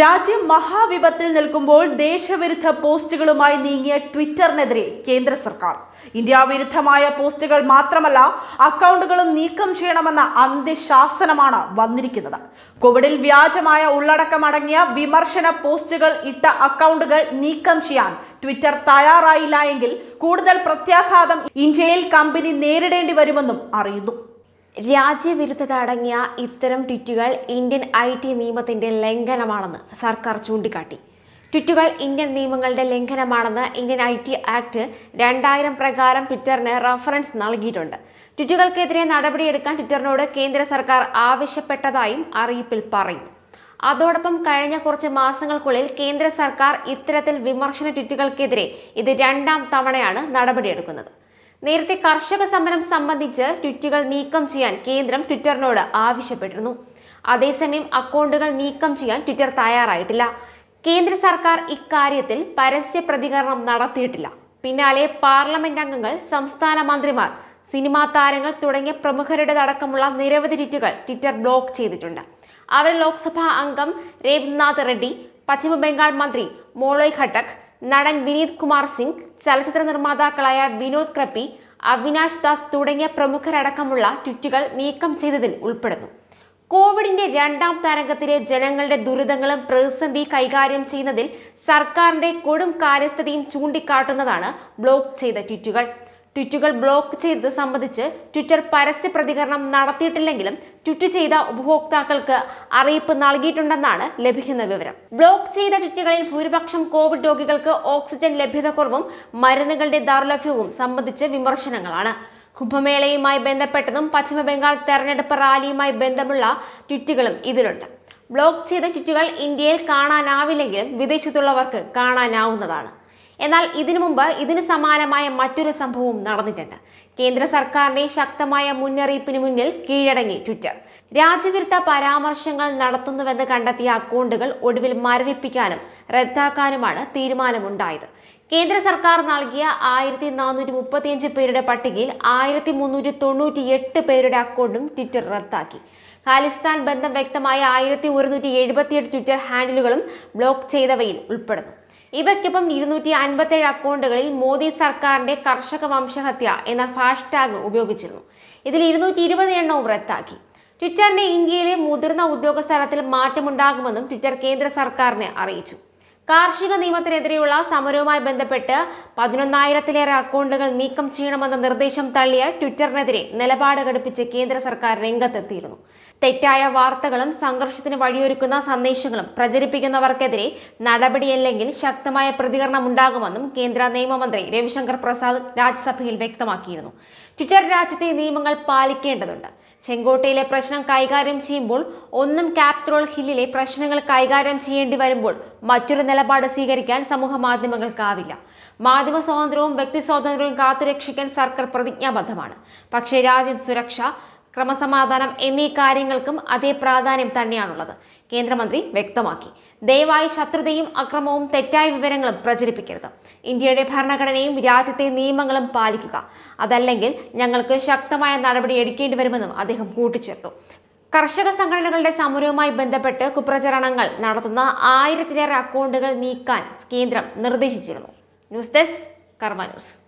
രാജ്യം മഹാവിപത്തിൽ നിൽക്കുമ്പോൾ ദേശവിരുദ്ധ പോസ്റ്റുകളുമായി നീങ്ങിയ ട്വിറ്ററിനെതിരെ കേന്ദ്ര സർക്കാർ ഇന്ത്യ വിരുദ്ധമായ പോസ്റ്റുകൾ മാത്രമല്ല അക്കൗണ്ടുകളും നീക്കം ചെയ്യണമെന്ന അന്ത്യശാസനമാണ് വന്നിരിക്കുന്നത് കോവിഡിൽ വ്യാജമായ ഉള്ളടക്കമടങ്ങിയ വിമർശന പോസ്റ്റുകൾ ഇട്ട അക്കൗണ്ടുകൾ നീക്കം ചെയ്യാൻ ട്വിറ്റർ തയ്യാറായില്ല എങ്കിൽ കൂടുതൽ പ്രത്യാഘാതം ഇന്ത്യയിൽ കമ്പനി നേരിടേണ്ടി വരുമെന്നും അറിയുന്നു രാജ്യവിരുദ്ധത അടങ്ങിയ ഇത്തരം ട്വിറ്റുകൾ ഇന്ത്യൻ ഐ ടി നിയമത്തിന്റെ ലംഘനമാണെന്ന് സർക്കാർ ചൂണ്ടിക്കാട്ടി ട്വിറ്റുകൾ ഇന്ത്യൻ നിയമങ്ങളുടെ ലംഘനമാണെന്ന് ഇന്ത്യൻ ഐ ടി ആക്ട് രണ്ടായിരം പ്രകാരം ട്വിറ്ററിന് റഫറൻസ് നൽകിയിട്ടുണ്ട് ട്വിറ്റുകൾക്കെതിരെ നടപടിയെടുക്കാൻ ട്വിറ്ററിനോട് കേന്ദ്ര സർക്കാർ ആവശ്യപ്പെട്ടതായും അറിയിപ്പിൽ പറയുന്നു അതോടൊപ്പം കഴിഞ്ഞ കുറച്ച് മാസങ്ങൾക്കുള്ളിൽ കേന്ദ്ര സർക്കാർ ഇത്തരത്തിൽ വിമർശന ട്വിറ്റുകൾക്കെതിരെ ഇത് രണ്ടാം തവണയാണ് നടപടിയെടുക്കുന്നത് നേരത്തെ കർഷക സമരം സംബന്ധിച്ച് ട്വിറ്റുകൾ നീക്കം ചെയ്യാൻ കേന്ദ്രം ട്വിറ്ററിനോട് ആവശ്യപ്പെട്ടിരുന്നു അതേസമയം അക്കൗണ്ടുകൾ നീക്കം ചെയ്യാൻ ട്വിറ്റർ തയ്യാറായിട്ടില്ല കേന്ദ്ര സർക്കാർ ഇക്കാര്യത്തിൽ പരസ്യ പ്രതികരണം നടത്തിയിട്ടില്ല പിന്നാലെ പാർലമെന്റ് അംഗങ്ങൾ സംസ്ഥാന മന്ത്രിമാർ സിനിമാ താരങ്ങൾ തുടങ്ങിയ പ്രമുഖരുടെ അടക്കമുള്ള നിരവധി ട്വിറ്റുകൾ ട്വിറ്റർ ബ്ലോക്ക് ചെയ്തിട്ടുണ്ട് അവരെ ലോക്സഭാ അംഗം രേവ്നാഥ് റെഡ്ഡി പശ്ചിമ ബംഗാൾ മന്ത്രി മോളോയ് ഘട്ടക് നടൻ വിനീത് കുമാർ സിംഗ് ചലച്ചിത്ര നിർമ്മാതാക്കളായ വിനോദ് ക്രപ്പി അവിനാശ് ദാസ് തുടങ്ങിയ പ്രമുഖരടക്കമുള്ള ട്വിറ്റുകൾ നീക്കം ചെയ്തതിൽ ഉൾപ്പെടുന്നു കോവിഡിന്റെ രണ്ടാം തരംഗത്തിലെ ജനങ്ങളുടെ ദുരിതങ്ങളും പ്രതിസന്ധി കൈകാര്യം ചെയ്യുന്നതിൽ സർക്കാരിന്റെ കൊടും കാര്യസ്ഥതയും ചൂണ്ടിക്കാട്ടുന്നതാണ് ബ്ലോക്ക് ചെയ്ത ട്വിറ്റുകൾ ട്വിറ്റുകൾ ബ്ലോക്ക് ചെയ്തത് സംബന്ധിച്ച് ട്വിറ്റർ പരസ്യ പ്രതികരണം നടത്തിയിട്ടില്ലെങ്കിലും ട്വിറ്റ് ചെയ്ത ഉപഭോക്താക്കൾക്ക് അറിയിപ്പ് നൽകിയിട്ടുണ്ടെന്നാണ് ലഭിക്കുന്ന വിവരം ബ്ലോക്ക് ചെയ്ത ട്വിറ്റുകളിൽ ഭൂരിപക്ഷം കോവിഡ് രോഗികൾക്ക് ഓക്സിജൻ ലഭ്യതക്കുറവും മരുന്നുകളുടെ ദൗർലഭ്യവും സംബന്ധിച്ച് വിമർശനങ്ങളാണ് കുംഭമേളയുമായി ബന്ധപ്പെട്ടതും പശ്ചിമബംഗാൾ തെരഞ്ഞെടുപ്പ് റാലിയുമായി ബന്ധമുള്ള ട്വിറ്റുകളും ഇതിലുണ്ട് ബ്ലോക്ക് ചെയ്ത ട്വിറ്റുകൾ ഇന്ത്യയിൽ കാണാനാവില്ലെങ്കിലും വിദേശത്തുള്ളവർക്ക് കാണാനാവുന്നതാണ് എന്നാൽ ഇതിനു മുമ്പ് ഇതിന് സമാനമായ മറ്റൊരു സംഭവം നടന്നിട്ടുണ്ട് കേന്ദ്ര സർക്കാരിന്റെ ശക്തമായ മുന്നറിയിപ്പിന് മുന്നിൽ കീഴടങ്ങി ട്വിറ്റർ രാജ്യവിരുദ്ധ പരാമർശങ്ങൾ നടത്തുന്നുവെന്ന് കണ്ടെത്തിയ അക്കൗണ്ടുകൾ ഒടുവിൽ മരവിപ്പിക്കാനും റദ്ദാക്കാനുമാണ് തീരുമാനമുണ്ടായത് കേന്ദ്ര സർക്കാർ നൽകിയ ആയിരത്തി നാനൂറ്റി മുപ്പത്തിയഞ്ച് പേരുടെ പട്ടികയിൽ ആയിരത്തി മുന്നൂറ്റി തൊണ്ണൂറ്റി എട്ട് പേരുടെ അക്കൗണ്ടും ട്വിറ്റർ റദ്ദാക്കി ഖാലിസ്ഥാൻ ബന്ധം വ്യക്തമായ ആയിരത്തി ഒരുന്നൂറ്റി എഴുപത്തിയെട്ട് ട്വിറ്റർ ഹാൻഡിലുകളും ബ്ലോക്ക് ചെയ്തവയിൽ ഉൾപ്പെടുന്നു ഇവയ്ക്കൊപ്പം ഇരുന്നൂറ്റി അൻപത്തേഴ് അക്കൗണ്ടുകളിൽ മോദി സർക്കാരിന്റെ കർഷക വംശഹത്യ എന്ന ഹാഷ്ടാഗ് ഉപയോഗിച്ചിരുന്നു ഇതിൽ ഇരുന്നൂറ്റി ഇരുപത് എണ്ണവും റദ്ദാക്കി ട്വിറ്ററിന്റെ ഇന്ത്യയിലെ മുതിർന്ന ഉദ്യോഗസ്ഥലത്തിൽ മാറ്റമുണ്ടാകുമെന്നും ട്വിറ്റർ കേന്ദ്ര സർക്കാരിനെ അറിയിച്ചു കാർഷിക നിയമത്തിനെതിരെയുള്ള സമരവുമായി ബന്ധപ്പെട്ട് പതിനൊന്നായിരത്തിലേറെ അക്കൗണ്ടുകൾ നീക്കം ചെയ്യണമെന്ന നിർദ്ദേശം തള്ളിയ ട്വിറ്ററിനെതിരെ നിലപാട് ഘടിപ്പിച്ച് കേന്ദ്ര സർക്കാർ രംഗത്തെത്തിയിരുന്നു തെറ്റായ വാർത്തകളും സംഘർഷത്തിന് വഴിയൊരുക്കുന്ന സന്ദേശങ്ങളും പ്രചരിപ്പിക്കുന്നവർക്കെതിരെ നടപടിയല്ലെങ്കിൽ ശക്തമായ പ്രതികരണം ഉണ്ടാകുമെന്നും കേന്ദ്ര നിയമമന്ത്രി രവിശങ്കർ പ്രസാദ് രാജ്യസഭയിൽ വ്യക്തമാക്കിയിരുന്നു ട്വിറ്റർ രാജ്യത്തെ നിയമങ്ങൾ പാലിക്കേണ്ടതുണ്ട് ചെങ്കോട്ടയിലെ പ്രശ്നം കൈകാര്യം ചെയ്യുമ്പോൾ ഒന്നും ക്യാപിറ്റോൾ ഹില്ലിലെ പ്രശ്നങ്ങൾ കൈകാര്യം ചെയ്യേണ്ടി വരുമ്പോൾ മറ്റൊരു നിലപാട് സ്വീകരിക്കാൻ സമൂഹ മാധ്യമങ്ങൾക്കാവില്ല മാധ്യമ സ്വാതന്ത്ര്യവും വ്യക്തി സ്വാതന്ത്ര്യവും കാത്തുരക്ഷിക്കാൻ സർക്കാർ പ്രതിജ്ഞാബദ്ധമാണ് പക്ഷേ രാജ്യം സുരക്ഷ ക്രമസമാധാനം എന്നീ കാര്യങ്ങൾക്കും അതേ പ്രാധാന്യം തന്നെയാണുള്ളത് കേന്ദ്രമന്ത്രി വ്യക്തമാക്കി ദയവായി ശത്രുതയും അക്രമവും തെറ്റായ വിവരങ്ങളും പ്രചരിപ്പിക്കരുത് ഇന്ത്യയുടെ ഭരണഘടനയും രാജ്യത്തെ നിയമങ്ങളും പാലിക്കുക അതല്ലെങ്കിൽ ഞങ്ങൾക്ക് ശക്തമായ നടപടി എടുക്കേണ്ടി വരുമെന്നും അദ്ദേഹം കൂട്ടിച്ചേർത്തു കർഷക സംഘടനകളുടെ സമരവുമായി ബന്ധപ്പെട്ട് കുപ്രചരണങ്ങൾ നടത്തുന്ന ആയിരത്തിലേറെ അക്കൗണ്ടുകൾ നീക്കാൻ കേന്ദ്രം നിർദ്ദേശിച്ചിരുന്നു ന്യൂസ് ഡെസ്ക് കർമ്മ ന്യൂസ്